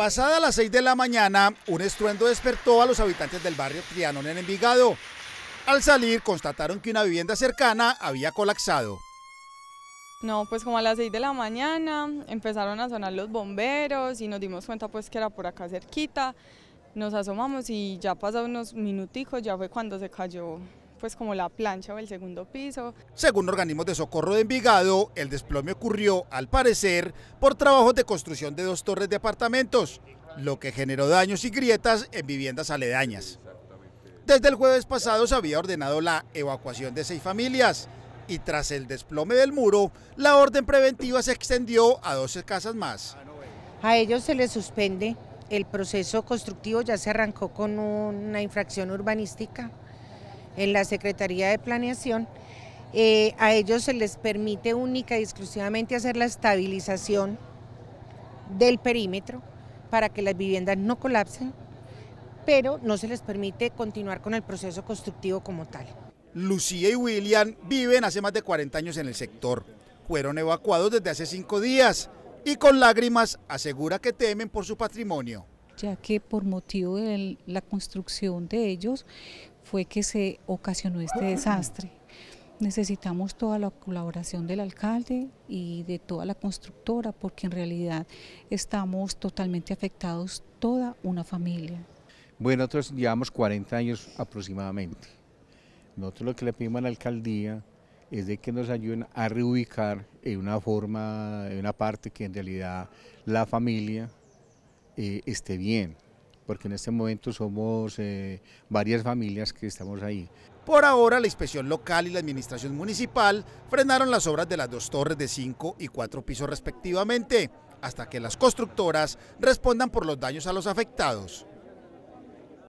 Pasada las 6 de la mañana, un estruendo despertó a los habitantes del barrio Trianon en Envigado. Al salir, constataron que una vivienda cercana había colapsado. No, pues como a las 6 de la mañana empezaron a sonar los bomberos y nos dimos cuenta pues que era por acá cerquita. Nos asomamos y ya pasados unos minuticos ya fue cuando se cayó pues como la plancha o el segundo piso. Según organismos de socorro de Envigado, el desplome ocurrió, al parecer, por trabajos de construcción de dos torres de apartamentos, lo que generó daños y grietas en viviendas aledañas. Desde el jueves pasado se había ordenado la evacuación de seis familias y tras el desplome del muro, la orden preventiva se extendió a 12 casas más. A ellos se les suspende el proceso constructivo, ya se arrancó con una infracción urbanística en la Secretaría de Planeación, eh, a ellos se les permite única y exclusivamente hacer la estabilización del perímetro para que las viviendas no colapsen, pero no se les permite continuar con el proceso constructivo como tal. Lucía y William viven hace más de 40 años en el sector. Fueron evacuados desde hace cinco días y con lágrimas asegura que temen por su patrimonio ya que por motivo de la construcción de ellos fue que se ocasionó este desastre. Necesitamos toda la colaboración del alcalde y de toda la constructora porque en realidad estamos totalmente afectados toda una familia. Bueno, nosotros llevamos 40 años aproximadamente. Nosotros lo que le pedimos a la alcaldía es de que nos ayuden a reubicar en una forma, en una parte que en realidad la familia eh, esté bien, porque en este momento somos eh, varias familias que estamos ahí. Por ahora, la inspección local y la administración municipal frenaron las obras de las dos torres de cinco y cuatro pisos respectivamente, hasta que las constructoras respondan por los daños a los afectados.